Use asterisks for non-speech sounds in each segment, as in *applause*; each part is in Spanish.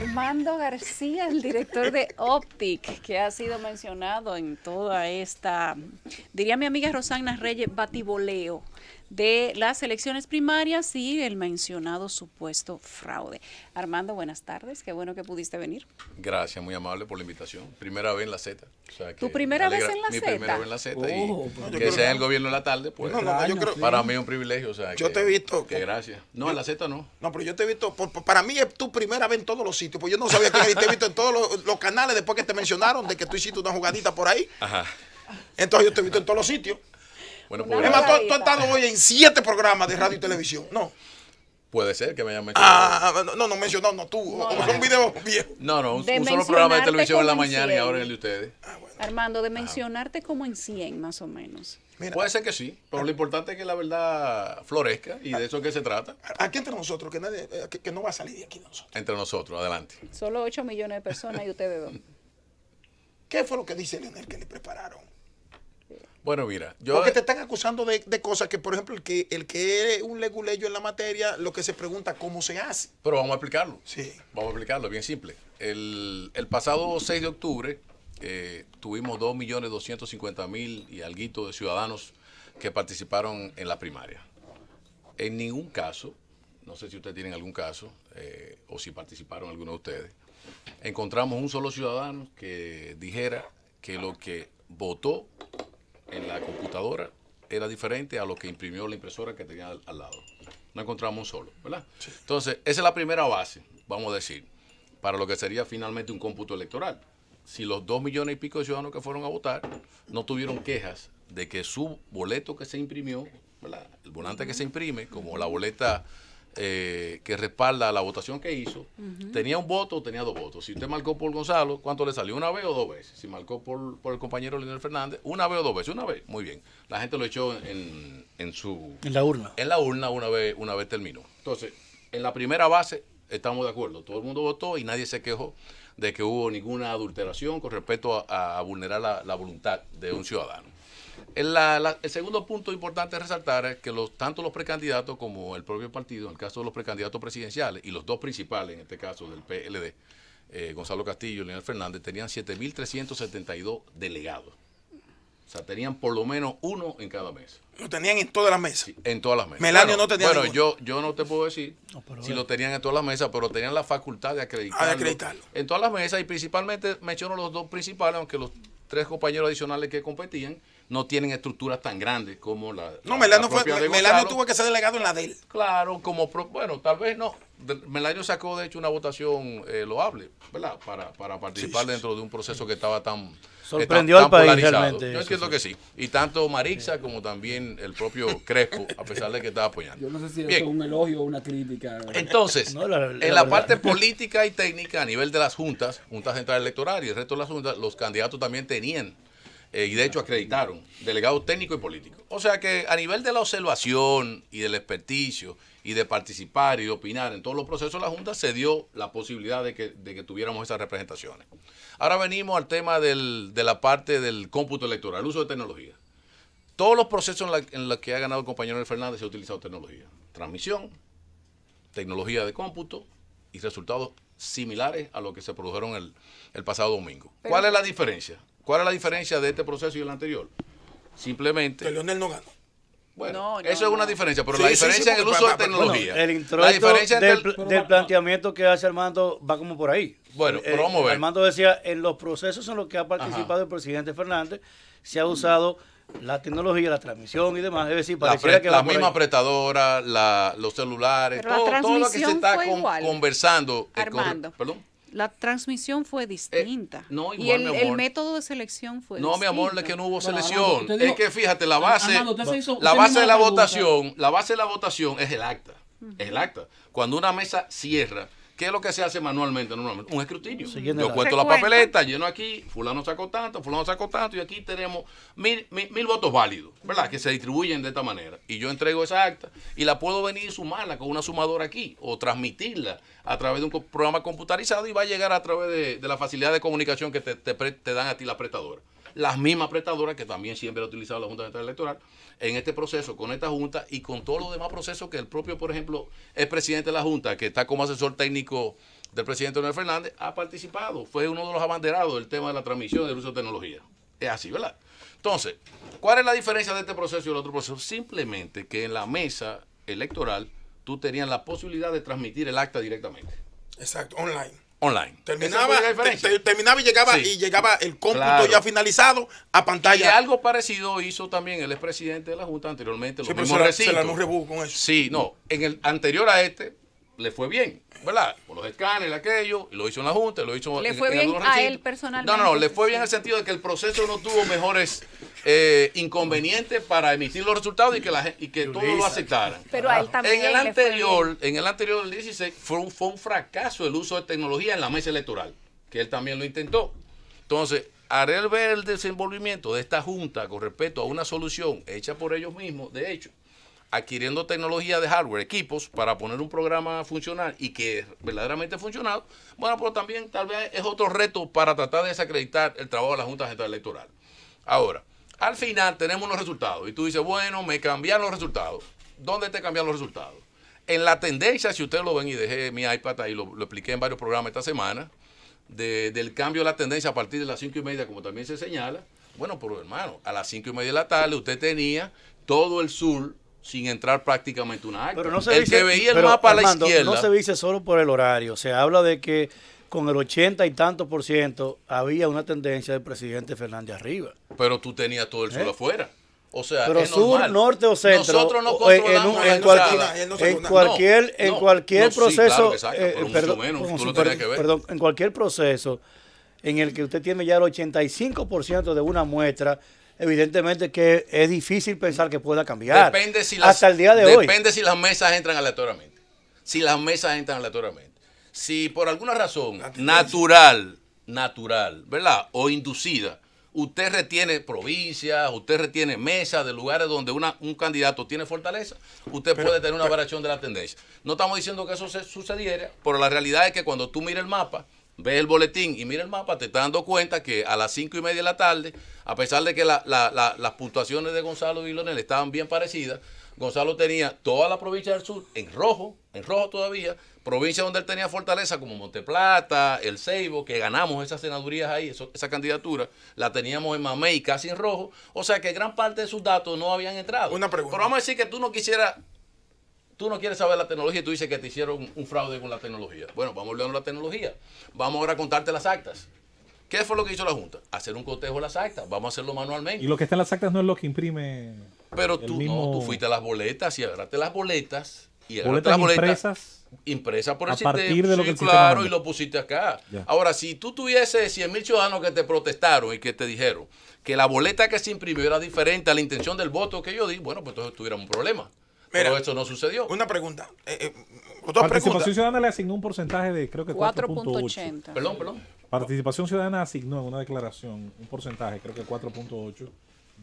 Armando García, el director de Optic, que ha sido mencionado en toda esta, diría mi amiga Rosana Reyes, batiboleo de las elecciones primarias y el mencionado supuesto fraude. Armando, buenas tardes, qué bueno que pudiste venir. Gracias, muy amable por la invitación. Primera vez en la Z. ¿Tu primera vez en la Z? Mi primera vez en la Z que sea en el gobierno en la tarde, pues para mí es un privilegio. yo te he visto. Qué gracias. No, en la Z no. No, pero yo te he visto, para mí es tu primera vez en todos los sitios, pues yo no sabía que te he visto en todos los, canales después que te mencionaron de que tú hiciste una jugadita por ahí. Ajá. Entonces yo te he visto en todos los sitios. Bueno, pues, tú, has estado hoy en siete programas de radio y televisión. No. Puede ser que me hayan mencionado. Ah, no, no mencionó, no tú. No, No, no, un, solo programa de televisión en la mañana y ahora en el de ustedes. Ah, Armando, de ah. mencionarte como en 100 más o menos. Puede ser que sí, pero lo importante es que la verdad florezca y de eso que se trata. Aquí entre nosotros, que, nadie, eh, que, no va a salir de aquí nosotros. Entre nosotros, adelante. Solo 8 millones de personas y ustedes *laughs* ¿Qué fue lo que dice Leonel que le prepararon? Bueno, mira, yo... Porque te están acusando de, cosas que, por ejemplo, el que, el que es un leguleyo en la materia, lo que se pregunta, ¿cómo se hace? Pero vamos a explicarlo. Sí. Vamos a explicarlo, bien simple. El, pasado 6 de octubre eh, tuvimos 2.250.000 y alguito de ciudadanos que participaron en la primaria. En ningún caso, no sé si ustedes tienen algún caso, eh, o si participaron algunos de ustedes, encontramos un solo ciudadano que dijera que lo que votó en la computadora era diferente a lo que imprimió la impresora que tenía al, lado. No encontramos un solo, ¿verdad? Entonces, esa es la primera base, vamos a decir, para lo que sería finalmente un cómputo electoral. Si los dos millones y pico de ciudadanos que fueron a votar no tuvieron quejas de que su boleto que se imprimió, ¿verdad? el volante que se imprime, como la boleta eh, que respalda la votación que hizo, tenía un voto o tenía dos votos. Si usted marcó por Gonzalo, ¿cuánto le salió? ¿Una vez o dos veces? Si marcó por, el compañero Leonel Fernández, ¿una vez o dos veces? Una vez, muy bien. La gente lo echó en, su... En la urna. En la urna una vez, una vez terminó. Entonces, en la primera base estamos de acuerdo. Todo el mundo votó y nadie se quejó de que hubo ninguna adulteración con respecto a, vulnerar la voluntad de un ciudadano. Eh, el segundo punto importante a resaltar es que los, tanto los precandidatos como el propio partido, en el caso de los precandidatos presidenciales y los dos principales, en este caso del PLD, eh, Gonzalo Castillo y Leonel Fernández, tenían 7.372 delegados. O sea, tenían por lo menos uno en cada mesa. Lo tenían en todas las mesas. en todas las mesas. Melanio bueno, no tenía. Bueno, yo, yo no te puedo decir si lo tenían en todas las mesas, pero tenían la facultad de acreditarlo. En todas las mesas y principalmente menciono los dos principales, aunque los tres compañeros adicionales que competían, no tienen estructuras tan grandes como la. No, Melano, Melano tuvo que ser delegado en la del Claro, como. Bueno, tal vez no. Melano sacó, de hecho, una votación eh, loable, ¿verdad? Para, para participar dentro de un proceso que estaba tan. Sorprendió al país realmente. Yo entiendo que sí. Y tanto Marixa como también el propio *laughs* Crespo, a pesar de que estaba apoyando. Yo no sé si es un elogio o una crítica. Entonces, en la, parte política y técnica, a nivel de las juntas, juntas central electoral y el resto de las juntas, los candidatos también tenían eh, y de hecho acreditaron delegados técnicos y políticos. O sea que a nivel de la observación y del experticio y de participar y de opinar en todos los procesos de la Junta, se dio la posibilidad de que, tuviéramos esas representaciones. Ahora venimos al tema de la parte del cómputo electoral, el uso de tecnología. Todos los procesos en los que ha ganado el compañero Fernández se ha utilizado tecnología. Transmisión, tecnología de cómputo y resultados similares a los que se produjeron el, pasado domingo. ¿Cuál es la diferencia? ¿Cuál es la diferencia de este proceso y el anterior? Simplemente. Que Leonel no ganó. Bueno, eso es una diferencia, pero la diferencia en el uso de tecnología. el del, planteamiento que hace Armando va como por ahí. Bueno, pero eh, vamos a ver. Armando decía, en los procesos en los que ha participado el presidente Fernández, se ha usado la tecnología, la transmisión y demás. Es decir, para la, que la misma apretadora, los celulares, todo, lo que se está conversando. Eh, Armando. perdón. La transmisión fue distinta. Eh, y el, método de selección fue no, distinto. No, mi amor, es que no hubo selección. es que fíjate, la base, la base de la votación, la base de la votación es el acta. es El acta. Cuando una mesa cierra, ¿Qué es lo que se hace manualmente normalmente? Un escrutinio. Yo cuento la papeleta, lleno aquí, fulano sacó tanto, fulano sacó tanto, y aquí tenemos mil, mil, votos válidos, ¿verdad? Que se distribuyen de esta manera. Y yo entrego esa acta y la puedo venir y sumarla con una sumadora aquí o transmitirla a través de un programa computarizado y va a llegar a través de, la facilidad de comunicación que te, te, te dan a ti la prestadora las mismas prestadoras que también siempre ha utilizado la Junta Electoral en este proceso con esta Junta y con todos los demás procesos que el propio, por ejemplo, el presidente de la Junta, que está como asesor técnico del presidente Leonel Fernández, ha participado, fue uno de los abanderados del tema de la transmisión del uso de tecnología. Es así, ¿verdad? Entonces, ¿cuál es la diferencia de este proceso y el otro proceso? Simplemente que en la mesa electoral tú tenías la posibilidad de transmitir el acta directamente. Exacto, online online. Terminaba, terminaba y llegaba y llegaba el cómputo ya finalizado a pantalla. Y algo parecido hizo también el expresidente de la Junta anteriormente. lo sí, no Sí, no. En el anterior a este le fue bien, ¿verdad? Por los escáneres, aquello, lo hizo en la Junta, lo hizo ¿Le fue bien a él personalmente? No, no, no, le fue bien en el sentido de que el proceso no tuvo mejores eh, para emitir los resultados y que, la, y que todos lo aceptaran. en el anterior, en el anterior del 16 fue un, fracaso el uso de tecnología en la mesa electoral, que él también lo intentó. Entonces, al ver el desenvolvimiento de esta junta con respecto a una solución hecha por ellos mismos, de hecho, adquiriendo tecnología de hardware, equipos, para poner un programa funcional y que verdaderamente ha funcionado, bueno, pero también tal vez es otro reto para tratar de desacreditar el trabajo de la Junta Central Electoral. Ahora, al final tenemos los resultados y tú dices, bueno, me cambiaron los resultados. ¿Dónde te cambian los resultados? En la tendencia, si ustedes lo ven y dejé mi iPad ahí, lo, expliqué en varios programas esta semana, del cambio de la tendencia a partir de las cinco y media, como también se señala. Bueno, pero hermano, a las cinco y media de la tarde usted tenía todo el sur sin entrar prácticamente una acta. se el que veía el mapa a la izquierda. No se dice solo por el horario, se habla de que con el 80 y tanto por ciento había una tendencia del presidente Fernández arriba. Pero tú tenías todo el ¿Eh? sur afuera. O sea, pero es sur, norte o centro. Nosotros no eh, controlamos en, en, cualquier, en cualquier, proceso, perdón, en cualquier proceso en el que usted tiene ya el 85% de una muestra, evidentemente que es difícil pensar que pueda cambiar. Depende si las, hasta el día de hoy. Depende si las mesas entran aleatoriamente. Si las mesas entran aleatoriamente si por alguna razón natural, natural, ¿verdad? O inducida, usted retiene provincias, usted retiene mesas de lugares donde un candidato tiene fortaleza, usted puede tener una variación de la tendencia. No estamos diciendo que eso se sucediera, pero la realidad es que cuando tú miras el mapa, ves el boletín y miras el mapa, te estás dando cuenta que a las cinco y media de la tarde, a pesar de que las puntuaciones de Gonzalo y Lonel estaban bien parecidas, Gonzalo tenía toda la provincia del sur en rojo, en rojo todavía, provincias donde él tenía fortaleza, como Monteplata, El Ceibo, que ganamos esas senadurías ahí, esa candidatura, la teníamos en Mamey casi en rojo. O sea que gran parte de sus datos no habían entrado. Una pregunta. Pero vamos a decir que tú no quisieras, tú no quieres saber la tecnología y tú dices que te hicieron un, fraude con la tecnología. Bueno, vamos a la tecnología. Vamos ahora a contarte las actas. ¿Qué fue lo que hizo la Junta? Hacer un cotejo de las actas. Vamos a hacerlo manualmente. Y lo que está en las actas no es lo que imprime. Pero tú mismo... tú fuiste a las boletas y agarraste las boletas y agarraste boletas las boletas impresa por a el partir sistema. De lo que claro, y lo pusiste acá. Ahora, si tú tuviese 100 mil ciudadanos que te protestaron y que te dijeron que la boleta que se imprimió era diferente a la intención del voto que yo di, bueno, pues entonces tuviera un problema. Pero eso no sucedió. Una pregunta. Eh, eh, Participación Ciudadana le asignó un porcentaje de creo que 4.80. Perdón, perdón. Participación Ciudadana asignó en una declaración un porcentaje, creo que 4.8,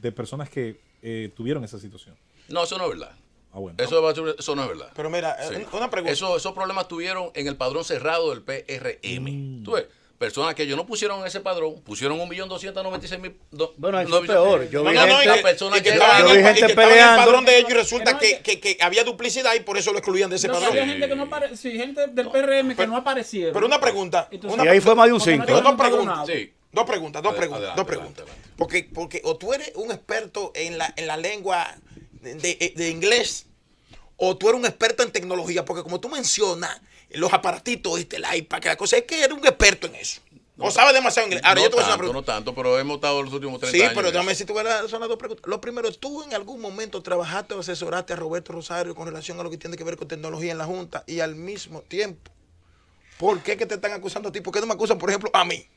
de personas que eh, tuvieron esa situación. No, eso no es verdad. Ah, eso, eso, no es verdad. Pero mira, eh, una pregunta. esos problemas tuvieron en el padrón cerrado del PRM. Mm. ¿Tú ves? personas que ellos no pusieron ese padrón, pusieron 1.296.000. Bueno, eso es peor. Yo vi gente, peleando. y, personas que, estaban, en, que el padrón de ellos y resulta que, que, había duplicidad y por eso lo excluían de ese padrón. Sí. Había gente, que no gente del PRM que no aparecieron. Pero una pregunta. y ahí fue más de un cinco. ¿eh? Dos, preguntas, sí. dos preguntas, dos preguntas. dos preguntas. Porque, porque o tú eres un experto en la, en la lengua eh, de, inglés o tú eres un experto en tecnología, porque como tú mencionas, los aparatitos, este, el iPad, que la cosa es que eres un experto en eso. No, o sabes demasiado inglés. Ahora no yo te voy a hacer tanto, una No tanto, pero hemos estado los últimos 30 años. Sí, pero déjame si tú dos preguntas. Lo primero, ¿tú en algún momento trabajaste o asesoraste a Roberto Rosario con relación a lo que tiene que ver con tecnología en la Junta y al mismo tiempo? ¿Por qué que te están acusando a ti? ¿Por qué no me acusan, por ejemplo, a mí?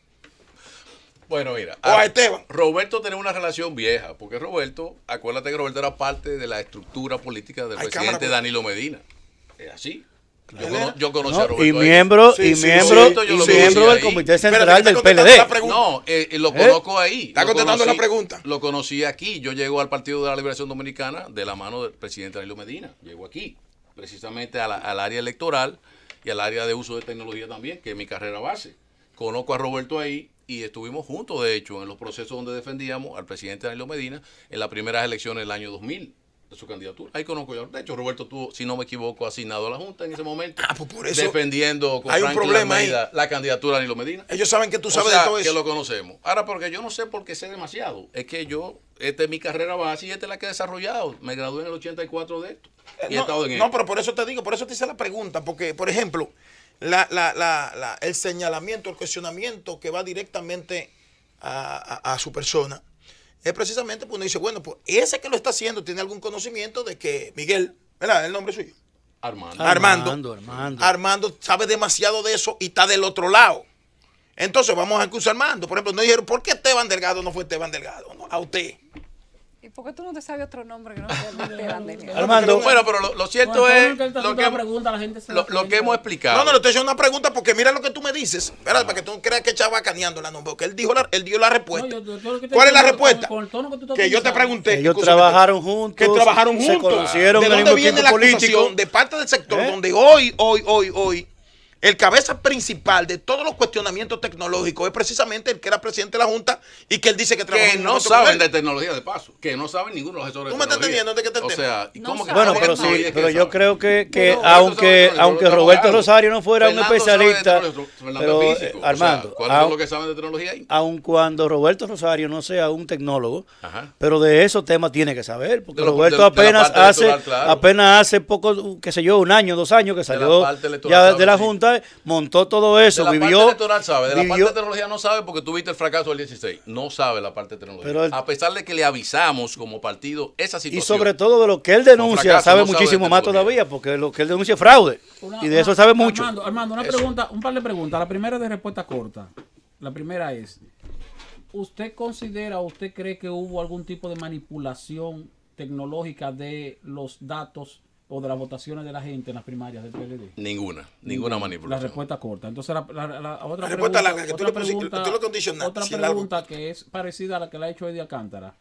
Bueno, mira. Esteban. Roberto tiene una relación vieja, porque Roberto, acuérdate que Roberto era parte de la estructura política del presidente Danilo Medina. Es así. Yo, conocí a Roberto. Y miembro, y miembro, del Comité Central del PLD. No, eh, eh, lo ¿Eh? conozco ahí. Está contestando la pregunta. Lo conocí aquí. Yo llego al Partido de la Liberación Dominicana de la mano del presidente Danilo Medina. Llego aquí, precisamente al área electoral y al área de uso de tecnología también, que es mi carrera base. Conozco a Roberto ahí, y estuvimos juntos, de hecho, en los procesos donde defendíamos al presidente Danilo Medina en las primeras elecciones del año 2000 de su candidatura. Ahí conozco yo. De hecho, Roberto tuvo, si no me equivoco, asignado a la Junta en ese momento. Ah, pues por eso. Defendiendo con hay un problema la candidatura de Danilo Medina. Ellos saben que tú sabes de todo eso. Que lo conocemos. Ahora, porque yo no sé por qué sé demasiado. Es que yo, esta es mi carrera base y esta es la que he desarrollado. Me gradué en el 84 de esto. Y he eh, estado en No, pero por eso te digo, por eso te hice la pregunta. Porque, por ejemplo, el señalamiento, el cuestionamiento que va directamente a, su persona, es precisamente uno dice, bueno, pues ese que lo está haciendo tiene algún conocimiento de que Miguel, ¿verdad? El nombre suyo. Armando. Armando, Armando. Armando. sabe demasiado de eso y está del otro lado. Entonces vamos a acusar a Armando. Por ejemplo, no dijeron, ¿por qué Esteban Delgado no fue Esteban Delgado? No, a usted. ¿Y por qué tú no te sabes otro nombre que no *laughs* Armando. Bueno, pero lo, cierto es. Lo que, hemos, explicado. No, no, le estoy haciendo una pregunta porque mira lo que tú me dices. Espérate, para que tú creas que estaba caneando la nombre. Porque él, dijo la, él dio la respuesta. ¿Cuál es la respuesta? que, yo te pregunté. Que ellos trabajaron juntos. Que trabajaron juntos. Se conocieron ¿De dónde viene la político? acusación de parte del sector ¿Eh? donde hoy, hoy, hoy, hoy el cabeza principal de todos los cuestionamientos tecnológicos es precisamente el que era presidente de la Junta y que él dice que trabaja Que no saben de tecnología de paso, que no saben ninguno de los ¿Tú me estás entendiendo de qué te O sea, Bueno, pero sí, pero, yo creo que, aunque, aunque Roberto Rosario no fuera un especialista, pero eh, Armando, es lo que saben de tecnología ahí? Aun cuando Roberto Rosario no sea un tecnólogo, pero de esos temas tiene que saber, porque Roberto apenas hace apenas hace poco, qué sé yo, un año, dos años que salió ya de la Junta montó todo eso, de la vivió. Parte electoral sabe, de la parte de tecnología no sabe porque tuviste el fracaso del 16. No sabe la parte de tecnología. a pesar de que le avisamos como partido esa situación. Y sobre todo de lo que él denuncia, sabe muchísimo más todavía, porque lo que él denuncia es fraude. y de eso sabe mucho. Armando, una pregunta, un par de preguntas. La primera de respuesta corta. La primera es. ¿Usted considera, usted cree que hubo algún tipo de manipulación tecnológica de los datos o de las votaciones de la gente en las primarias del PLD? Ninguna, ninguna manipulación. La respuesta corta. Entonces, la, la, otra pregunta, larga, que otra tú lo Otra pregunta que es parecida a la que le ha hecho Eddie Alcántara.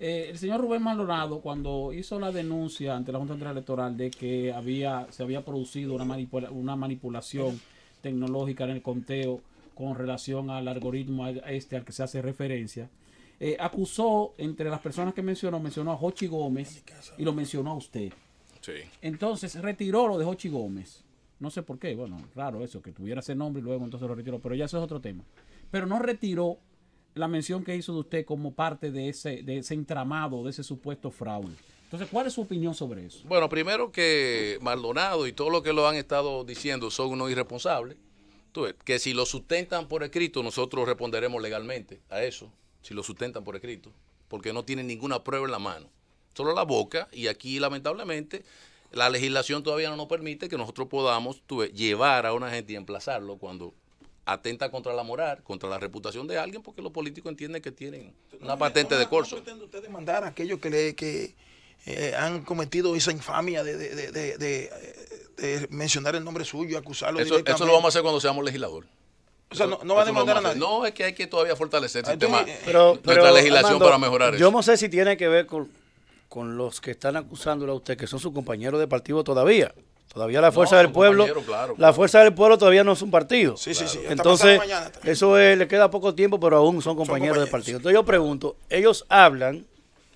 Eh, el señor Rubén Maldonado, cuando hizo la denuncia ante la Junta Electoral de que había se había producido una, manipulación tecnológica en el conteo con relación al algoritmo este al que se hace referencia, eh, acusó entre las personas que mencionó, mencionó a Jochi Gómez y lo mencionó a usted. Entonces retiró lo de Hochi Gómez. No sé por qué, bueno, raro eso, que tuviera ese nombre y luego entonces lo retiró, pero ya eso es otro tema. Pero no retiró la mención que hizo de usted como parte de ese, de ese entramado, de ese supuesto fraude. Entonces, ¿cuál es su opinión sobre eso? Bueno, primero que Maldonado y todo lo que lo han estado diciendo son unos irresponsables. que si lo sustentan por escrito, nosotros responderemos legalmente a eso, si lo sustentan por escrito, porque no tienen ninguna prueba en la mano solo la boca, y aquí lamentablemente la legislación todavía no nos permite que nosotros podamos llevar a una gente y emplazarlo cuando atenta contra la moral, contra la reputación de alguien, porque los políticos entienden que tienen una patente de corso. ¿Cómo pretende usted demandar a aquellos que, le, que eh, han cometido esa infamia de, mencionar el nombre suyo, acusarlo? Eso, eso lo vamos a hacer cuando seamos legisladores. O sea, no, va a demandar a, nadie. No, es que hay que todavía fortalecer el ah, sistema, eh, nuestra legislación para mejorar eso. Yo no sé si tiene que ver con, con los que están acusándole a usted, que son sus compañeros de partido todavía. Todavía la Fuerza del Pueblo, la Fuerza del Pueblo todavía no es un partido. Sí, sí, sí. Entonces, eso le queda poco tiempo, pero aún son compañeros, de partido. Entonces yo pregunto, ellos hablan,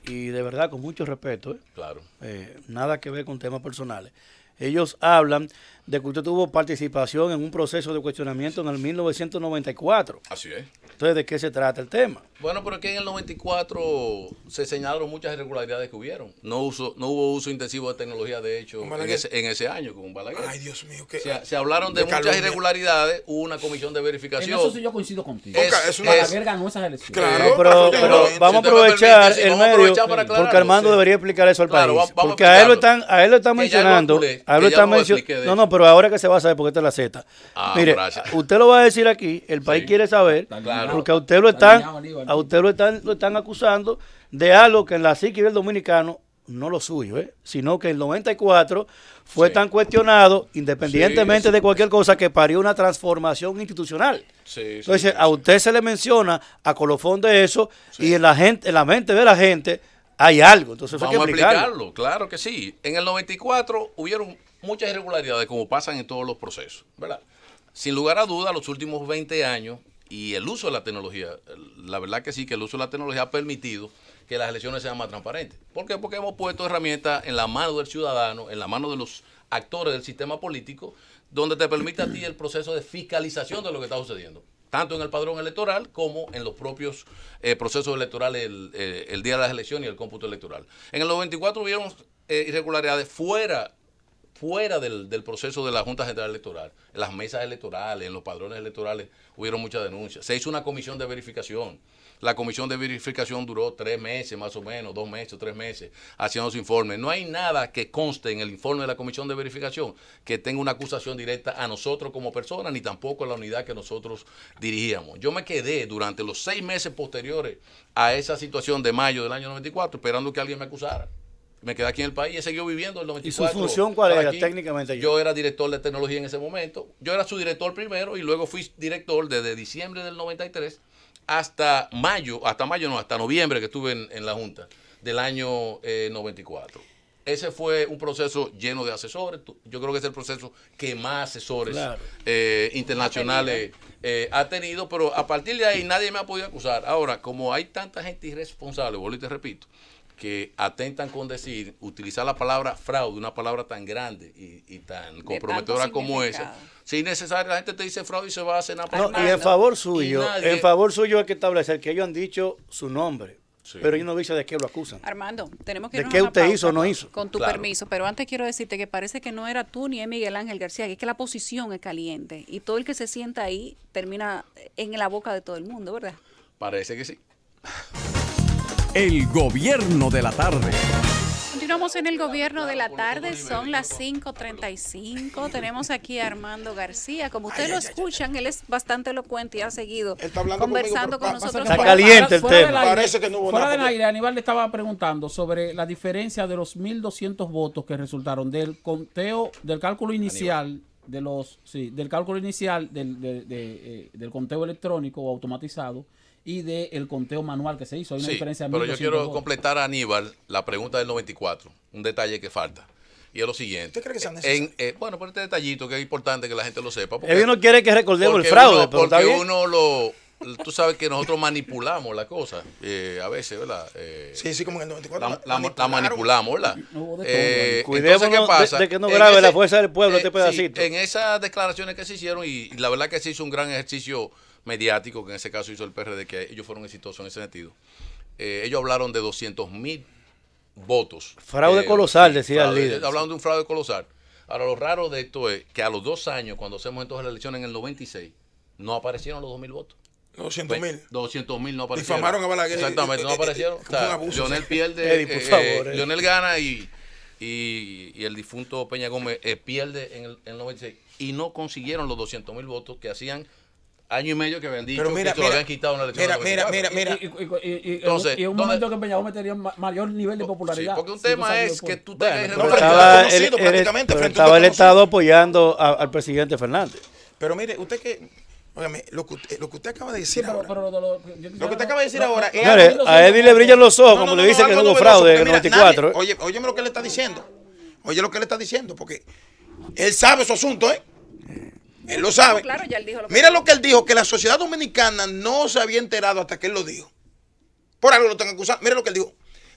y de verdad con mucho respeto, ¿eh? claro. Eh, nada que ver con temas personales, ellos hablan de que usted tuvo participación en un proceso de cuestionamiento en el 1994. Así es. Entonces, ¿de qué se trata el tema? Bueno, pero es que en el 94 se señalaron muchas irregularidades que hubieron. No, uso, no hubo uso intensivo de tecnología, de hecho, en ese, en ese, año con Balaguer. Ay, Dios mío, que... Se, hablaron de, muchas irregularidades, hubo una comisión de verificación. eso sí yo coincido contigo. Es, Balaguer ganó esas elecciones. Claro, pero, vamos a aprovechar el medio, porque Armando debería explicar eso al país. porque a él lo están, a él lo están mencionando. a él lo están mencionando. No, no, pero ahora que se va a saber, porque esta es la Z. Ah, Mire, usted lo va a decir aquí, el país quiere saber, porque a usted lo están, a usted lo están, están acusando de algo que en la psique del dominicano no lo suyo, ¿eh? sino que el 94 fue tan cuestionado, independientemente de cualquier cosa, que parió una transformación institucional. Entonces, a usted se le menciona a colofón de eso y en la, gente, en la mente de la gente hay algo. Entonces, hay que explicarlo, claro que sí. En el 94 hubieron muchas irregularidades como pasan en todos los procesos, ¿verdad? Sin lugar a duda, los últimos 20 años y el uso de la tecnología, la verdad que sí, que el uso de la tecnología ha permitido que las elecciones sean más transparentes. ¿Por qué? Porque hemos puesto herramientas en la mano del ciudadano, en la mano de los actores del sistema político, donde te permite a ti el proceso de fiscalización de lo que está sucediendo, tanto en el padrón electoral como en los propios eh, procesos electorales eh, el, día de las elecciones y el cómputo electoral. En el 94 hubieron eh, irregularidades fuera fuera del, proceso de la Junta General Electoral, en las mesas electorales, en los padrones electorales, hubieron muchas denuncias. Se hizo una comisión de verificación. La comisión de verificación duró tres meses, más o menos, dos meses, tres meses, haciendo su informe. No hay nada que conste en el informe de la comisión de verificación que tenga una acusación directa a nosotros como personas, ni tampoco a la unidad que nosotros dirigíamos. Yo me quedé durante los seis meses posteriores a esa situación de mayo del año 94 esperando que alguien me acusara me quedé aquí en el país y he viviendo el 94. ¿Y su función cuál era técnicamente? Yo era director de tecnología en ese momento. Yo era su director primero y luego fui director desde diciembre del 93 hasta mayo, hasta mayo no, hasta noviembre que estuve en, la Junta del año 94. Eh, ese fue un proceso lleno de asesores. Yo creo que es el proceso que más asesores eh, internacionales eh, ha tenido, pero a partir de ahí nadie me ha podido acusar. Ahora, como hay tanta gente irresponsable, vuelvo te repito, que atentan con decir, utilizar la palabra fraude, una palabra tan grande y, tan comprometedora como esa. Si necesario, la gente te dice fraude y se va a cenar no, Y en favor suyo, en favor suyo hay que establecer que ellos han dicho su nombre. Pero ellos no dicen de qué lo acusan. Armando, tenemos que... ¿De qué usted hizo o no hizo? Con tu permiso, pero antes quiero decirte que parece que no era tú ni es Miguel Ángel García, que es que la posición es caliente y todo el que se sienta ahí termina en la boca de todo el mundo, ¿verdad? Parece que sí. El gobierno de la tarde. Continuamos en el gobierno de la tarde, son las 5.35. Tenemos aquí a Armando García. Como ustedes lo escuchan, él es bastante elocuente y ha seguido conversando con nosotros. Está caliente el tema. Parece que no hubo Fuera del aire, Aníbal le estaba preguntando sobre la diferencia de los 1.200 votos que resultaron del conteo, del cálculo inicial de los sí, del cálculo inicial del, eh, conteo electrónico o automatizado y del conteo manual que se hizo. Hay una diferencia pero yo quiero completar a Aníbal la pregunta del 94, un detalle que falta. Y es lo siguiente. ¿Usted cree que en, eh, bueno, por este detallito que es importante que la gente lo sepa. Porque, uno no que recordemos el fraude. porque uno lo, tú sabes que nosotros manipulamos la cosa, eh, a veces, ¿verdad? Eh, sí, sí, como en el 94. La, manipulamos, ¿verdad? eh, pasa? De, que no grave la fuerza del pueblo eh, este pedacito. Sí, en esas declaraciones que se hicieron, y, la verdad que se hizo un gran ejercicio mediático que en ese caso hizo el PRD, que ellos fueron exitosos en ese sentido. Eh, ellos hablaron de 200 mil votos. Fraude eh, colosal, decía el líder. Hablando de un fraude colosal. Ahora, lo raro de esto es que a los dos años, cuando hacemos entonces la elección en el 96, no aparecieron los 2 mil votos. 200 mil. 200 mil no aparecieron. Difamaron a Balaguer. Exactamente, no aparecieron. O pierde. Lionel gana y, el difunto Peña Gómez eh, pierde en el 96. Y no consiguieron los 200 mil votos que hacían año y medio que vendí que mira, lo habían quitado una elección. Mira, mira, mira, mira. Y, Entonces, un momento que Peñarol metería mayor nivel de popularidad. porque un tema es que tú te has pero estaba, prácticamente estaba el Estado apoyando al presidente Fernández. Pero mire, usted que Óigame, lo que, usted, lo que usted acaba de decir ahora. lo, que usted acaba de decir ahora es. a Eddie le brillan los ojos, como le dicen que no hubo fraude en el 94. oye, óyeme lo que le está diciendo. Oye lo que le está diciendo, porque él sabe su asunto, ¿eh? Él lo sabe. Mira lo que él dijo, que la sociedad dominicana no se había enterado hasta que él lo dijo. Por algo lo están acusando. Mira lo que él dijo.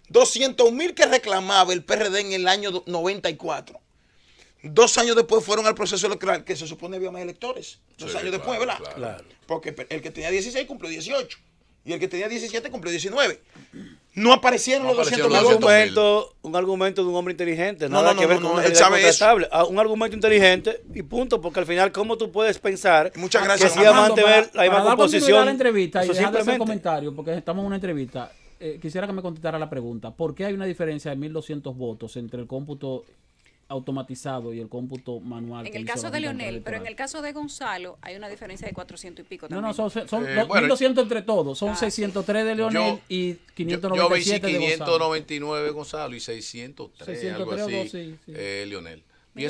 200 mil que reclamaba el PRD en el año 94. Dos años después fueron al proceso electoral, que se supone había más electores. Dos años después, ¿verdad? Porque el que tenía 16 cumplió 18. Y el que tenía 17 cumplió 19. No aparecieron los 200 un argumento de un hombre inteligente, nada que ver con una él ah, Un argumento inteligente y punto, porque al final, ¿cómo tú puedes pensar Muchas gracias, que si a la misma la entrevista y dejar un comentario, porque estamos en una entrevista. Eh, quisiera que me contestara la pregunta. ¿Por qué hay una diferencia de 1.200 votos entre el cómputo automatizado y el cómputo manual. En el caso de Leonel, pero en el caso de Gonzalo hay una diferencia de 400 y pico No, no, son, 1200 eh, entre todos, son 603 ah, de Leonel y 597 599 de Gonzalo. y 603, algo así, Leonel. Y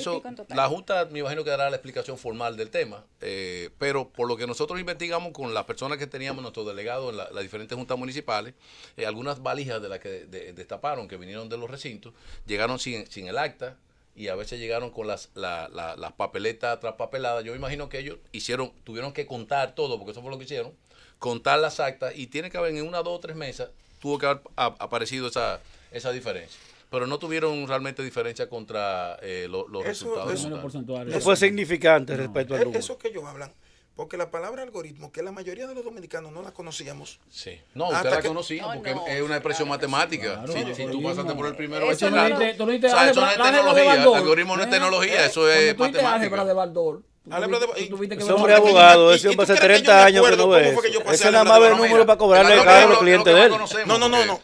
la Junta me imagino que dará la explicación formal del tema, eh, pero por lo que nosotros investigamos con las personas que teníamos, nuestros delegados en las diferentes juntas municipales, eh, algunas valijas de las que destaparon, que vinieron de los recintos, llegaron sin el acta, y a veces llegaron con las, las papeletas traspapeladas. Yo me imagino que ellos hicieron, tuvieron que contar todo, porque eso fue lo que hicieron, contar las actas y tiene que haber en una, dos o tres mesas, tuvo que haber aparecido esa, esa diferencia pero no tuvieron realmente diferencia contra eh, los resultados. Eso, no fue significante respecto al e- Eso que ellos hablan porque la palabra algoritmo, que la mayoría de los dominicanos no la conocíamos. Sí. No, usted la conocía porque es una expresión matemática. si, tú pasaste por el primero bachillerato. No, o sea, eso no es tecnología. algoritmo no es tecnología, eso es matemática. de Baldor, ese hombre abogado, ese hombre hace 30 años que no ve. Ese es más ve número para cobrarle el cliente a los clientes de él. No, no, no, no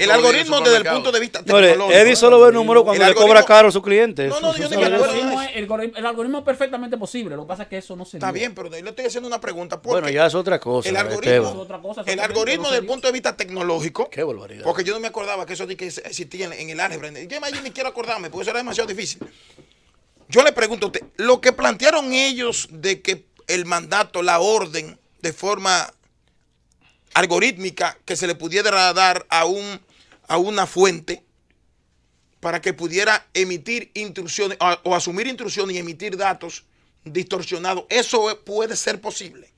el algoritmo desde el punto de vista tecnológico. No, Eddie solo ve el número cuando le cobra caro a sus clientes. No, no, yo el, algoritmo, el, algoritmo es perfectamente posible. Lo que pasa es que eso no se Está bien, pero yo le estoy haciendo una pregunta. bueno, ya es otra cosa. El eh, algoritmo, desde el punto de vista tecnológico. Qué barbaridad. Porque yo no me acordaba que eso existía en, el álgebra. yo ni quiero acordarme porque eso era demasiado difícil. Yo le pregunto a usted, lo que plantearon ellos de que el mandato, la orden, de forma algorítmica que se le pudiera dar a, un, a una fuente para que pudiera emitir instrucciones o asumir instrucciones y emitir datos distorsionados. Eso puede ser posible.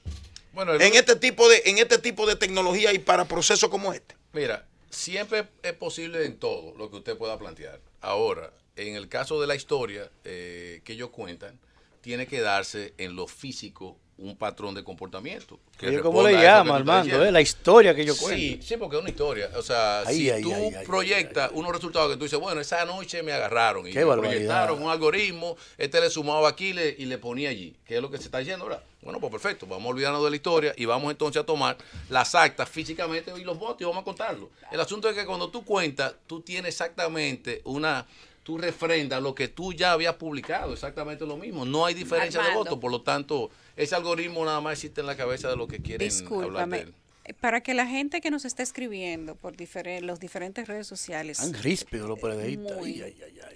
Bueno, en, este tipo de, en este tipo de tecnología y para procesos como este. Mira, siempre es posible en todo lo que usted pueda plantear. Ahora, en el caso de la historia eh, que ellos cuentan, tiene que darse en lo físico un patrón de comportamiento. ¿Cómo le llama, Armando? Eh? La historia que yo cuento. Sí, sí, porque es una historia. O sea, si tú proyectas unos resultados que tú dices, bueno, esa noche me agarraron y proyectaron un algoritmo, este le sumaba aquí y le ponía allí, ¿Qué es lo que se está yendo ahora. Bueno, pues perfecto, vamos a olvidarnos de la historia y vamos entonces a tomar las actas físicamente y los votos y vamos a contarlo. El asunto es que cuando tú cuentas, tú tienes exactamente una tú refrendas lo que tú ya habías publicado, exactamente lo mismo. No hay diferencia de voto, por lo tanto, ese algoritmo nada más existe en la cabeza de lo que quieren hablar de él. Para que la gente que nos está escribiendo por los diferentes redes sociales. Han los Muy,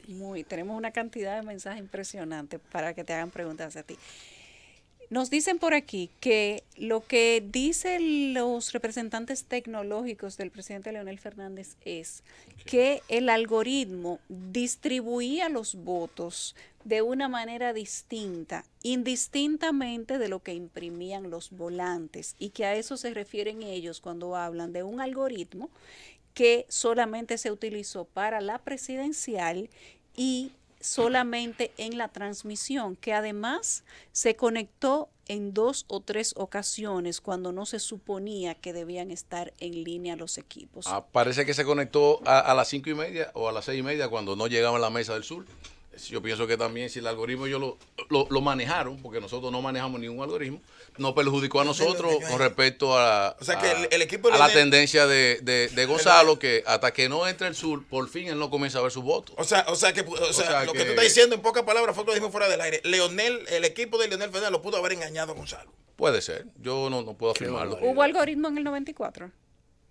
muy, tenemos una cantidad de mensajes impresionantes para que te hagan preguntas a ti. Nos dicen por aquí que lo que dicen los representantes tecnológicos del presidente Leonel Fernández es que el algoritmo distribuía los votos de una manera distinta, indistintamente de lo que imprimían los volantes, y que a eso se refieren ellos cuando hablan de un algoritmo que solamente se utilizó para la presidencial y solamente en la transmisión, que además se conectó en dos o tres ocasiones cuando no se suponía que debían estar en línea los equipos. Ah, parece que se conectó a, las cinco y media o a las seis y media cuando no llegaba a la mesa del sur yo pienso que también si el algoritmo yo lo, manejaron, porque nosotros no manejamos ningún algoritmo, no perjudicó a nosotros con respecto a, el, equipo la tendencia de, de, de Gonzalo, que hasta que no entre el sur, por fin él no comienza a ver sus votos. O sea, o sea, que, lo que, tú estás diciendo en pocas palabras fue lo dijo fuera del aire. Leonel, el equipo de Leonel Fernández lo pudo haber engañado a Gonzalo. Puede ser, yo no, no puedo afirmarlo. ¿Hubo algoritmo en el 94?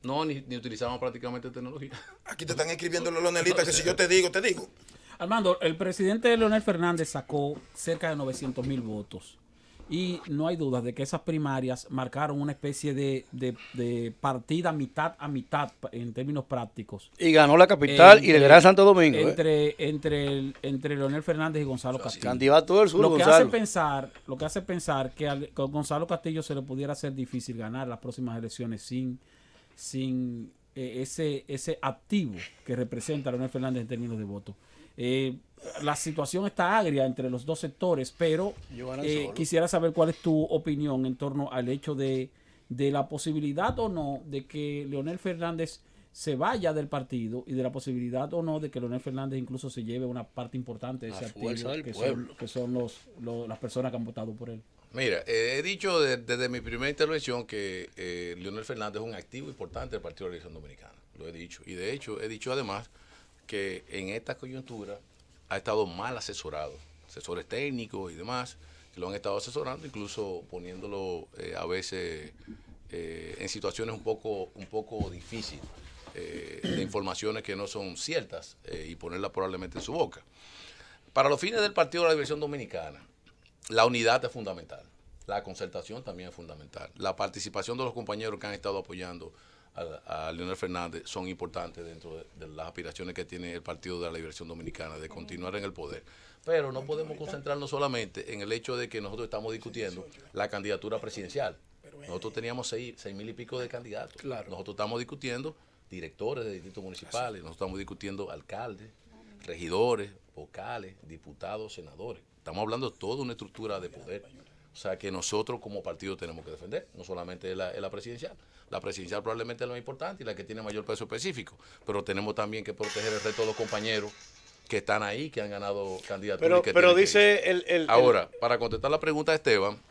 No, ni, utilizamos prácticamente tecnología. Aquí te están escribiendo los lonelitas que si yo te digo, te digo. Armando, el presidente Leonel Fernández sacó cerca de 900 mil votos. Y no hay duda de que esas primarias marcaron una especie de, partida mitad a mitad en términos prácticos. Y ganó la capital y le ganó Santo Domingo. ¿eh? Entre, entre, entre Leonel Fernández y Gonzalo Castillo. Candidato lo Que hace pensar, lo que hace pensar que a Gonzalo Castillo se le pudiera hacer difícil ganar las próximas elecciones sin, sin eh, ese, ese activo que representa a Leonel Fernández en términos de voto. Eh, la situación está agria entre los dos sectores, pero eh, quisiera saber cuál es tu opinión en torno al hecho de, de la posibilidad o no de que Leonel Fernández se vaya del partido y de la posibilidad o no de que Leonel Fernández incluso se lleve una parte importante de ese activo que son, los, las personas que han votado por él. Mira, eh, he dicho desde mi primera intervención que eh, Leonel Fernández es un activo importante del Partido de la Elección Dominicana. Lo he dicho. Y de hecho, he dicho además que en esta coyuntura ha estado mal asesorado, asesores técnicos y demás, que lo han estado asesorando, incluso poniéndolo eh, a veces eh, en situaciones un poco, un poco difíciles, eh, de informaciones que no son ciertas y ponerla probablemente en su boca. Para los fines del Partido de la División Dominicana, la unidad es fundamental, la concertación también es fundamental, la participación de los compañeros que han estado apoyando a, Leonel Fernández son importantes dentro de, las aspiraciones que tiene el Partido de la Liberación Dominicana de continuar en el poder. Pero no podemos concentrarnos solamente en el hecho de que nosotros estamos discutiendo la candidatura presidencial. Nosotros teníamos seis, seis mil y pico de candidatos. Nosotros estamos discutiendo directores de distritos municipales, nosotros estamos discutiendo alcaldes, regidores, vocales, diputados, senadores. Estamos hablando de toda una estructura de poder. O sea que nosotros como partido tenemos que defender, no solamente la, la presidencial. La presidencial probablemente es la más importante y la que tiene mayor peso específico, pero tenemos también que proteger el resto de los compañeros que están ahí, que han ganado candidatos. Pero, que pero dice el, Ahora, para contestar la pregunta de Esteban,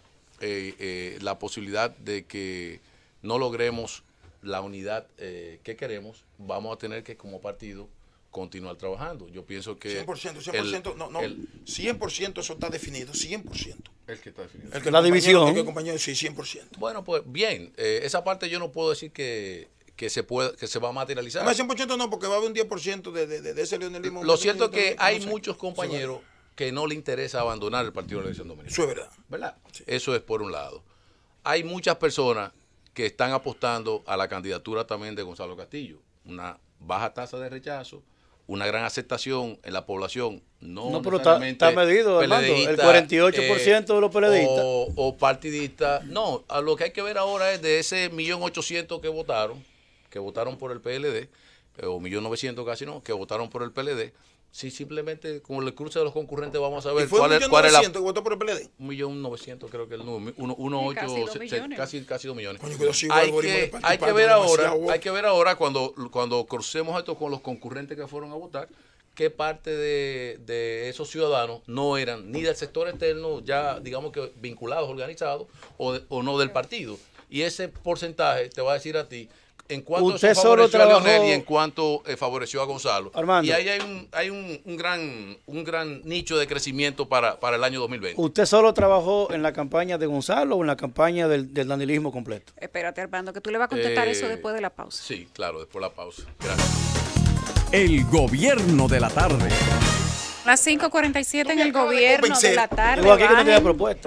eh, eh, la posibilidad de que no logremos la unidad eh, que queremos, vamos a tener que como partido continuar trabajando. Yo pienso que... 100%, 100%, no, no, 100% eso está definido, 100%. El que está definido. El que la división. sí, 100%. Bueno, pues bien, eh, esa parte yo no puedo decir que, que se que se va a materializar. No, 100% no, porque va a haber un 10% de, de, de, ese Lo cierto es que hay muchos compañeros que no le interesa abandonar el Partido de la Elección Dominicana. Eso es verdad. Eso es por un lado. Hay muchas personas que están apostando a la candidatura también de Gonzalo Castillo. Una baja tasa de rechazo, una gran aceptación en la población. No, pero está, medido, el 48% de los eh, periodistas. O, partidistas. No, a lo que hay que ver ahora es de ese millón ochocientos que votaron, que votaron por el PLD, eh, o millón novecientos casi no, que votaron por el PLD, si simplemente como el cruce de los concurrentes vamos a ver cuál es, cuál es la... votó por el PLD? Un millón creo que el número, uno, ocho, casi, casi, millones. hay, que, ver ahora, hay que ver ahora cuando, cuando crucemos esto con los concurrentes que fueron a votar, qué parte de, de, esos ciudadanos no eran ni del sector externo ya, digamos que vinculados, organizados, o, o no del partido. Y ese porcentaje te va a decir a ti en cuanto favoreció a Leonel y en cuanto eh, favoreció a Gonzalo. Y ahí hay un, gran, un gran nicho de crecimiento para, el año 2020. ¿Usted solo trabajó en la campaña de Gonzalo o en la campaña del, del danilismo completo? Espérate, Armando, que tú le vas a contestar eso eh, después de la pausa. Sí, claro, después de la pausa. Gracias. El gobierno de la tarde. Las 5.47 en el gobierno de la tarde.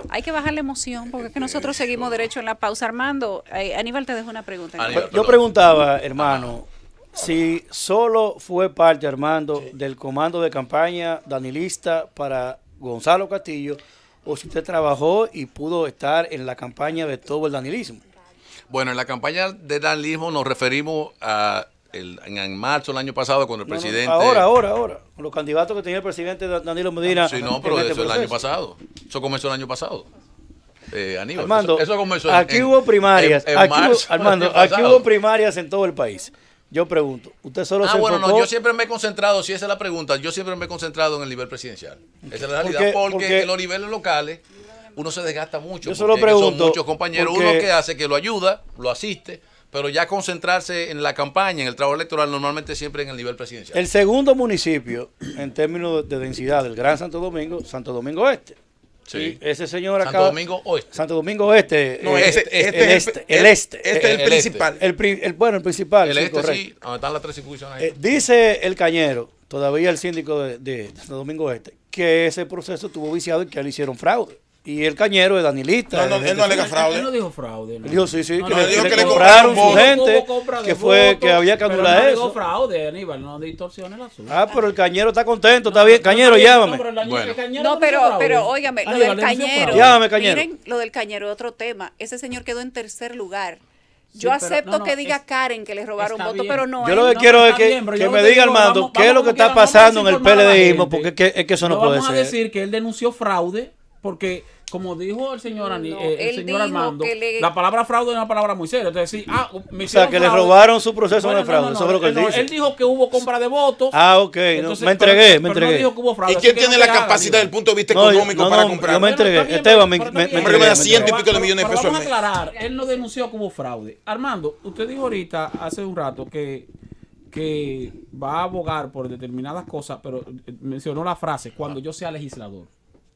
Hay que bajar la emoción porque es que nosotros seguimos derecho en la pausa. Armando, eh, Aníbal te dejo una pregunta. Yo preguntaba, hermano, si solo fue parte, Armando, del comando de campaña danilista para Gonzalo Castillo o si usted trabajó y pudo estar en la campaña de todo el danilismo. Bueno, en la campaña de danilismo nos referimos a el, en marzo del año pasado cuando el presidente... ahora, ahora, ahora. Con los candidatos que tenía el presidente Danilo Medina. sí, no, pero este eso el año pasado. Eso comenzó el año pasado. Eh, Armando, eso, comenzó aquí hubo primarias. aquí, Armando, aquí hubo primarias en todo el país. Yo pregunto, ¿usted solo ah, bueno, no, yo siempre me he concentrado, si esa es la pregunta, yo siempre me he concentrado en el nivel presidencial. Esa es la realidad, porque, en los niveles locales uno se desgasta mucho. Yo solo pregunto. Son muchos compañeros, uno que hace que lo ayuda, lo asiste, pero ya concentrarse en la campaña, en el trabajo electoral, normalmente siempre en el nivel presidencial. El segundo municipio, en términos de densidad del Gran Santo Domingo, Santo Domingo Este. Sí. ese señor acá. Santo Domingo Oeste. Santo Domingo Oeste. No, este, eh, este, el este. El este. es el, principal. El, bueno, el principal. El este, sí, donde las tres instituciones. Eh, dice el Cañero, todavía el síndico de, Santo Domingo Este, que ese proceso estuvo viciado y que le hicieron fraude. Y el cañero es danilista. No, no, él no alega fraude. Él no dijo fraude. Él dijo, sí, sí, que, le, dijo compraron su gente, que, fue, que había que anular eso. No dijo fraude, Aníbal, no distorsione el asunto. Ah, pero el cañero está contento, está bien. Cañero, llámame. No, pero, pero, óigame, lo del cañero. Llámame, cañero. Miren, lo del cañero es otro tema. Ese señor quedó en tercer lugar. yo acepto que diga Karen que le robaron votos, pero no. Yo lo que quiero es que, me diga, Armando, qué es lo que está pasando en el PLDismo, porque es que, eso no puede ser. Vamos a decir que él denunció fraude porque como dijo el señor, eh, el señor Armando, la palabra fraude es una palabra muy seria. ah, o sea, que le robaron su proceso de fraude. eso es lo que él, Él dijo que hubo compra de votos. Ah, ok. Entonces, me entregué, me entregué. ¿Y quién tiene la capacidad desde del punto de vista económico para comprar? Yo me entregué. Esteban, me, me, me, Me ciento y millones de pesos. Vamos a aclarar. Él no denunció que hubo fraude. Armando, usted dijo ahorita, hace un rato, que que va a abogar por determinadas cosas, pero eh, mencionó la frase, cuando yo sea legislador.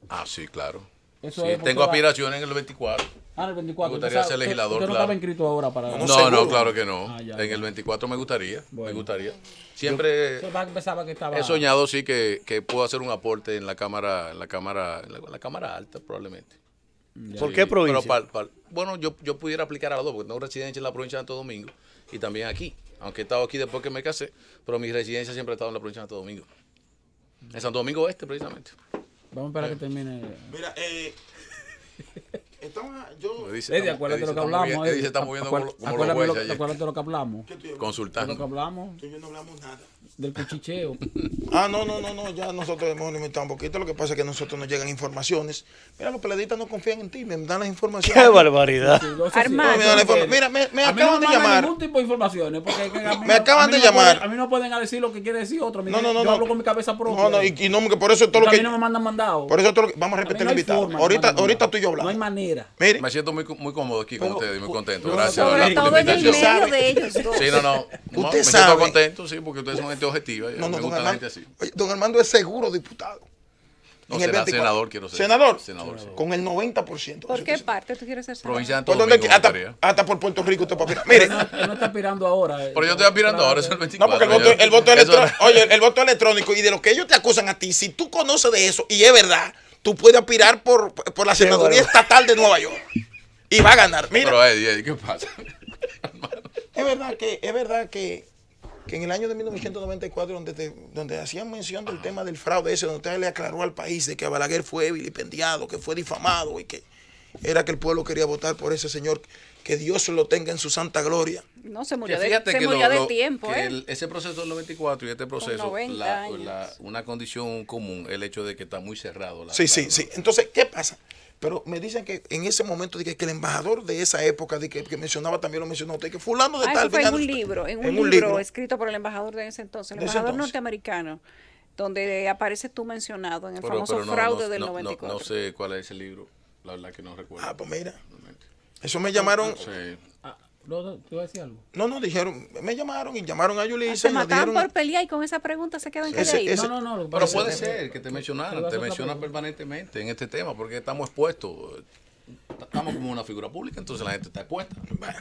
Ah, sí, claro tengo aspiración aspiraciones en el 24. Ah, en el 24. Me gustaría ser legislador. no estaba inscrito ahora para. No, no, claro que no. Ah, en el 24 me gustaría. Me gustaría. Siempre he soñado, sí, que, puedo hacer un aporte en la Cámara en la cámara, en la, cámara Alta, probablemente. ¿Por qué provincia? bueno, yo, yo pudiera aplicar a los dos, porque tengo residencia en la provincia de Santo Domingo y también aquí. Aunque he estado aquí después que me casé, pero mi residencia siempre ha estado en la provincia de Santo Domingo. En Santo Domingo Oeste, precisamente. Vamos para eh, que termine. Mira, eh, Estamos, yo... de acuérdate de lo que hablamos. está moviendo como, Acuérdate de lo que hablamos. Consultando. lo que hablamos. Yo no hablamos nada. Del cuchicheo. *laughs* ah, no, no, no, no. Ya nosotros hemos limitado un poquito. Lo que pasa es que nosotros no llegan informaciones. Mira, los peladistas no confían en ti. Me dan las informaciones. ¡Qué barbaridad! Mira, me, acaban de llamar. ningún tipo de informaciones. me acaban de llamar. A mí no pueden decir lo que quiere decir otro. No, no, no. Yo hablo con mi cabeza propia. No, no. Y, no, por eso todo lo que... A mí no me mandan mandado. Por eso todo lo que... Vamos a repetir el invitado. Ahorita tú y yo hablamos. No hay manera. Mire, Me siento muy, muy cómodo aquí con ustedes, muy contento. Gracias. todo en medio de ellos Sí, no, no. no me siento contento, sí, porque ustedes son gente objetiva. No, no, me así. don Armando es seguro diputado. No, senador quiero ser. ¿Senador? Senador, Con el 90%. ¿Por qué parte tú quieres ser senador? Provincia de Santo hasta, por Puerto Rico usted papel. Mire. No, no, está aspirando ahora. Pero yo estoy aspirando ahora, es el 24. No, porque el voto, el voto electrónico, oye, el voto electrónico y de lo que ellos te acusan a ti, si tú conoces de eso y es verdad, tú puedes aspirar por, la senaduría estatal de Nueva York. Y va a ganar. Pero, Eddie, eh, eh, ¿qué pasa? *laughs* es verdad que, es verdad que, en el año de 1994, donde, donde hacían mención del tema del fraude ese, donde usted le aclaró al país de que Balaguer fue vilipendiado, que fue difamado y que era que el pueblo quería votar por ese señor, que Dios lo tenga en su santa gloria. No, se murió, de, tiempo. ¿eh? ese proceso del 94 y este proceso, una condición común, el hecho de que está muy cerrado. La, sí, sí, sí. Entonces, ¿qué pasa? Pero me dicen que en ese momento que, que el embajador de esa época de que, mencionaba también lo mencionó usted, que fulano de ah, tal. Eso fue en, un libro, en un libro, escrito por el embajador de ese entonces, el embajador norteamericano, donde aparece tú mencionado en el famoso fraude del 94. No, sé cuál es ese libro, la verdad que no recuerdo. Ah, pues mira. Eso me llamaron. Ah, no, ¿Tú a decir algo? No, no, dijeron, me llamaron y llamaron a Yulisa. Se mataron por pelea y con esa pregunta se quedan callados. No, no, no. Pero puede ser que, te mencionaran, te mencionan permanentemente en este tema porque estamos expuestos. Estamos como una figura pública, entonces la gente está expuesta.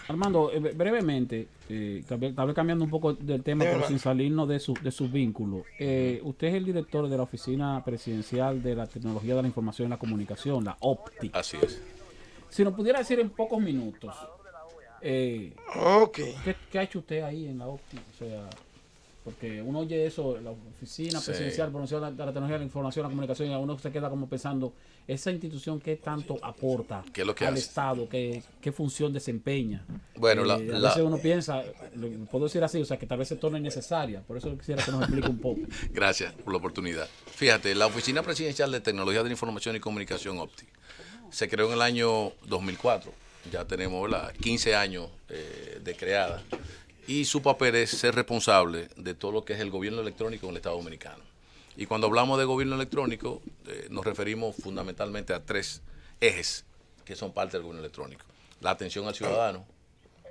Armando, eh, brevemente, eh, También cambiando un poco del tema, pero sin salirnos de su, de vínculo. Eh, usted es el director de la Oficina Presidencial de la Tecnología de la Información y la Comunicación, la OPTI. Así es. Si nos pudiera decir en pocos minutos, eh, ¿qué, ha hecho usted ahí en la óptica? O sea, porque uno oye eso, la oficina presidencial, de la tecnología, la información, la comunicación, y uno se queda como pensando, esa institución qué tanto aporta al Estado, ¿Qué, función desempeña. Bueno, eh, la, veces uno piensa, puedo decir así, o sea, que tal vez se torne innecesaria, por eso quisiera que nos explique un poco. *laughs* Gracias por la oportunidad. Fíjate, la Oficina Presidencial de Tecnología de la Información y Comunicación óptica se creó en el año 2004 ya tenemos 15 años eh, de creada, y su papel es ser responsable de todo lo que es el gobierno electrónico en el Estado Dominicano. Y cuando hablamos de gobierno electrónico, eh, nos referimos fundamentalmente a tres ejes que son parte del gobierno electrónico. La atención al ciudadano,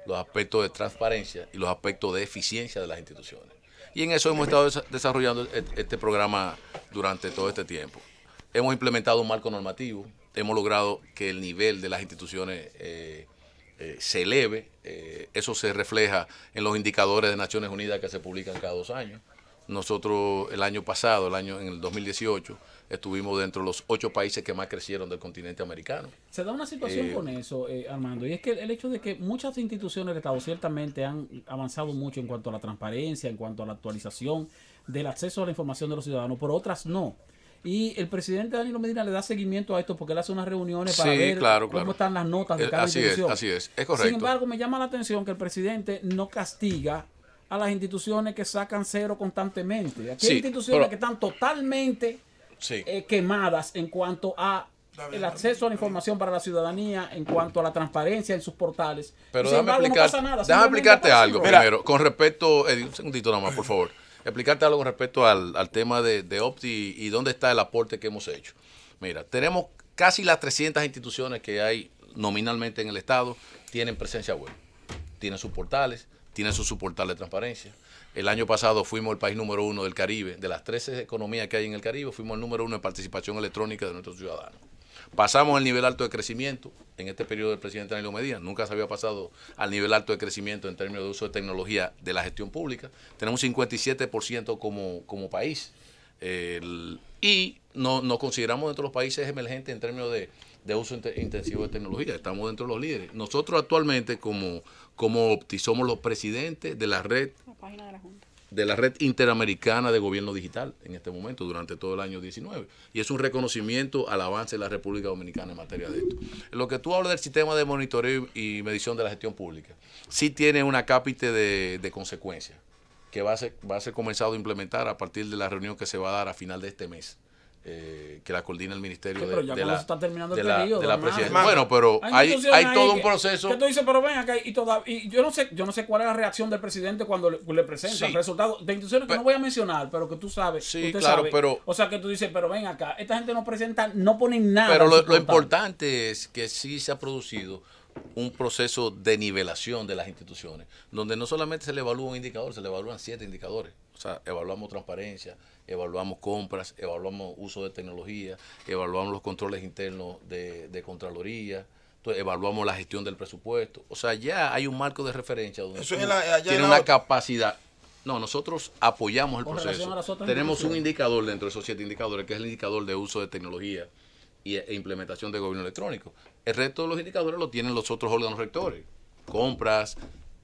los aspectos de transparencia y los aspectos de eficiencia de las instituciones. Y en eso hemos estado desarrollando e-, este programa durante todo este tiempo. Hemos implementado un marco normativo hemos logrado que el nivel de las instituciones eh, eh, se eleve. Eh, eso se refleja en los indicadores de Naciones Unidas que se publican cada dos años. Nosotros el año pasado, el año en el 2018, estuvimos dentro de los ocho países que más crecieron del continente americano. Se da una situación con eso, Armando, y es que el hecho de que muchas instituciones del Estado ciertamente han avanzado mucho en cuanto a la transparencia, en cuanto a la actualización del acceso a la información de los ciudadanos, pero otras no. Y el presidente Danilo Medina le da seguimiento a esto porque él hace unas reuniones para ver cómo están las notas de eh, cada así institución. Es, así es, es correcto. Sin embargo, me llama la atención que el presidente no castiga a las instituciones que sacan cero constantemente. Aquí hay instituciones que están totalmente eh, quemadas en cuanto a el acceso a la información para la ciudadanía en cuanto a la transparencia en sus portales. Pero déjame, explicarte aplicarte algo primero, con respecto, Eddie, un segundito nada más, por favor explicarte algo con respecto al, tema de, Opti y, dónde está el aporte que hemos hecho. Mira, tenemos casi las 300 instituciones que hay nominalmente en el Estado, tienen presencia web, tienen sus portales, tienen sus portales portal de transparencia. El año pasado fuimos el país número uno del Caribe, de las 13 economías que hay en el Caribe, fuimos el número uno en participación electrónica de nuestros ciudadanos. Pasamos al nivel alto de crecimiento en este periodo del presidente Danilo Medina. Nunca se había pasado al nivel alto de crecimiento en términos de uso de tecnología de la gestión pública. Tenemos un 57% como, como país. y no, nos consideramos dentro de los países emergentes en términos de, uso intensivo de tecnología. Estamos dentro de los líderes. Nosotros actualmente como, como OPTI somos los presidentes de la red. La página de la Junta de la Red Interamericana de Gobierno Digital en este momento, durante todo el año 19. Y es un reconocimiento al avance de la República Dominicana en materia de esto. lo que tú hablas del sistema de monitoreo y medición de la gestión pública, sí tiene una cápita de, de consecuencias que va a, va a ser comenzado a implementar a partir de la reunión que se va a dar a final de este mes. Eh, que la coordina el Ministerio de, la, Bueno, pero hay, hay, todo un proceso. Que tú dices, pero ven acá, y, yo, no sé, yo no sé cuál es la reacción del presidente cuando le, presenta el resultado de instituciones que no voy a mencionar, pero que tú sabes. Sí, claro, pero. O sea, que tú dices, pero ven acá, esta gente no presenta, no ponen nada. Pero lo, importante es que sí se ha producido un proceso de nivelación de las instituciones, donde no solamente se le evalúa un indicador, se le evalúan siete indicadores. O sea, evaluamos transparencia, evaluamos compras, evaluamos uso de tecnología, evaluamos los controles internos de, de Contraloría. evaluamos la gestión del presupuesto. O sea, ya hay un marco de referencia donde tiene una capacidad. No, nosotros apoyamos el proceso. Tenemos un indicador dentro de esos siete indicadores, que es el indicador de uso de tecnología e implementación de gobierno electrónico. El resto de los indicadores lo tienen los otros órganos rectores. Compras,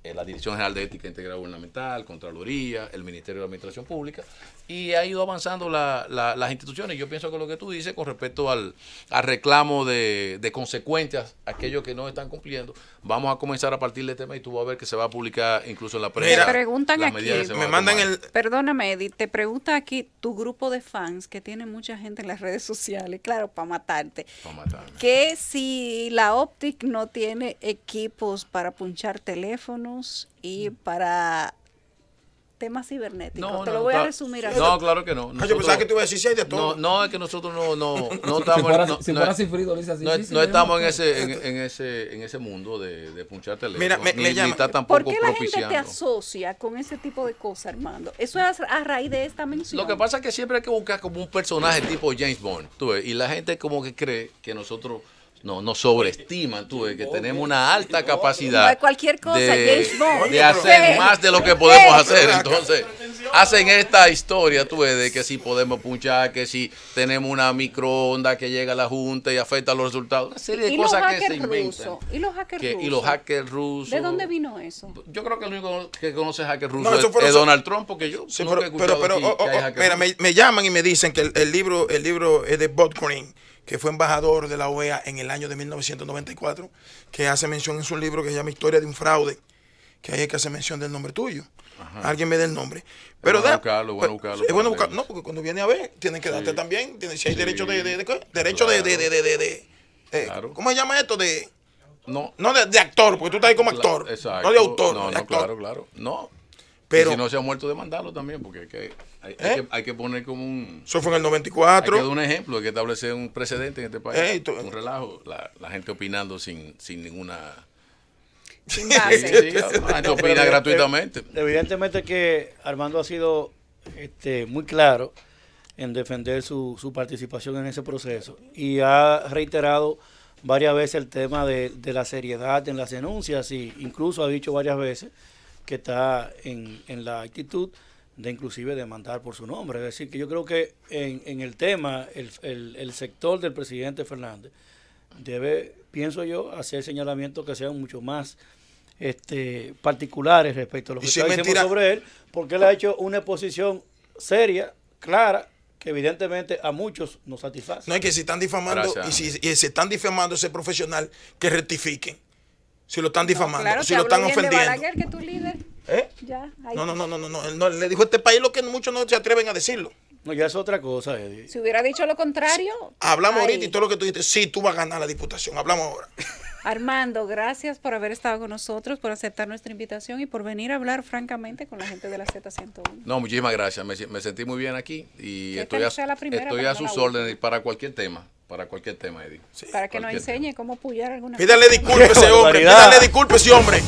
eh, la Dirección General de Ética e Integral Gubernamental, Contraloría, el Ministerio de Administración Pública, y ha ido avanzando las instituciones. Yo pienso que lo que tú dices con respecto al, reclamo de, de, consecuencias, aquellos que no están cumpliendo, vamos a comenzar a partir del tema este y tú vas a ver que se va a publicar incluso en la prensa. Me preguntan aquí, me mandan el... Perdóname, Edith, te pregunta aquí tu grupo de fans que tiene mucha gente en las redes sociales, claro, para matarte. Que si la Optic no tiene equipos para punchar teléfonos, y mm. para temas cibernéticos. No, Te lo voy a resumir No, claro que no. Ah, yo pensaba que tú ibas a decir si de todo. No, no, es que nosotros no, no, *laughs* no estamos. Si dice así. No, estamos en ese, en, ese, en ese mundo de, de punchar teléfono. Mira, me, llama. ¿Por qué la gente te asocia con ese tipo de cosas, Armando? Eso es a raíz de esta mención. Lo que pasa es que siempre hay que buscar como un personaje tipo James Bond. Tú y la gente como que cree que nosotros no, no sobreestiman, tú, que tenemos una alta capacidad de, hacer más de lo que podemos hacer. Entonces, hacen esta historia, tú, de que si podemos punchar, que si tenemos una microonda que llega a la Junta y afecta los resultados. Una serie de cosas que se inventan. ¿Y los hackers rusos? ¿Y los rusos? ¿De dónde vino eso? Yo creo que el único que conoce hackers rusos es, Donald Trump, porque yo pero, pero, oh, oh, oh, pero, mira, me, llaman y me dicen que el, libro, el libro es de Bob Green que fue embajador de la OEA en el año de 1994, que hace mención en su libro que se llama Historia de un fraude, que ahí es que hace mención del nombre tuyo. Alguien me dé el nombre. Pero bueno buscarlo. Es bueno pues, buscarlo. No, porque cuando viene a ver, tienen que darte también. si hay derecho de. de, derecho de. de, de, de eh, ¿Cómo se llama esto? De. No, no de, actor, porque tú estás ahí como actor. Exacto. No de autor. No, no, claro, claro. No, pero, si no se ha muerto, demandarlo también, porque ¿Eh? hay que, poner como un. Eso fue en el 94. Hay que dar un ejemplo, hay que establecer un precedente en este país. un relajo, la, gente opinando sin, ninguna. Sin la opina gratuitamente. Evidentemente que Armando ha sido este, muy claro en defender su, participación en ese proceso y ha reiterado varias veces el tema de, de la seriedad en las denuncias y incluso ha dicho varias veces que está en, la actitud de inclusive demandar por su nombre. Es decir, que yo creo que en, el tema, el, sector del presidente Fernández debe, pienso yo, hacer señalamientos que sean mucho más este, particulares respecto a lo que está diciendo sobre él, porque él ha hecho una exposición seria, clara, que evidentemente a muchos nos satisface. No es que si están difamando y si, y están difamando ese profesional, que rectifiquen. Si lo están difamando, si lo están ofendiendo. Balaguer, que tu líder. ¿Eh? No, no, no, no, no, no, no, Le dijo este país lo que muchos no se atreven a decirlo. No, ya es otra cosa, Eddie. Si hubiera dicho lo contrario. hablamos ahorita y todo lo que tú dijiste. Sí, tú vas a ganar la diputación. Hablamos ahora. *laughs* Armando, gracias por haber estado con nosotros, por aceptar nuestra invitación y por venir a hablar francamente con la gente de la Z101. No, muchísimas gracias. Me, me sentí muy bien aquí y estoy estoy a, sus órdenes para cualquier tema. Para cualquier tema, Eddie. para que nos enseñe cómo pujar alguna Pídale disculpas ese hombre, pídale disculpas ese hombre.